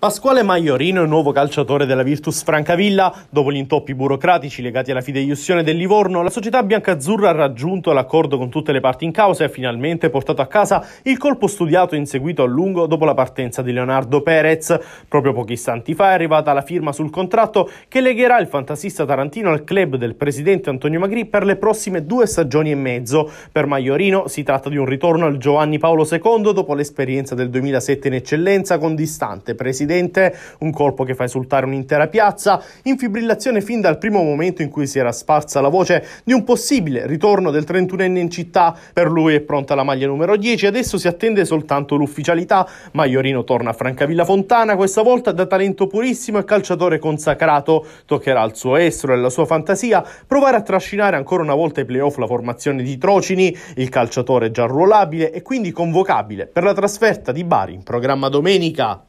Pasquale Maiorino è il nuovo calciatore della Virtus Francavilla. Dopo gli intoppi burocratici legati alla fideiussione del Livorno, la società biancazzurra ha raggiunto l'accordo con tutte le parti in causa e ha finalmente portato a casa il colpo studiato e inseguito a lungo dopo la partenza di Leonardo Perez. Proprio pochi istanti fa è arrivata la firma sul contratto che legherà il fantasista tarantino al club del presidente Antonio Magrì per le prossime due stagioni e mezzo. Per Maiorino si tratta di un ritorno al Giovanni Paolo II dopo l'esperienza del 2007 in eccellenza con distante presidente Occidente, un colpo che fa esultare un'intera piazza, infibrillazione fin dal primo momento in cui si era sparsa la voce di un possibile ritorno del 31enne in città, per lui è pronta la maglia numero 10, adesso si attende soltanto l'ufficialità, Maiorino torna a Francavilla Fontana, questa volta da talento purissimo e calciatore consacrato, toccherà al suo estro e alla sua fantasia provare a trascinare ancora una volta i playoff la formazione di Trocini, il calciatore già ruolabile e quindi convocabile per la trasferta di Bari in programma domenica.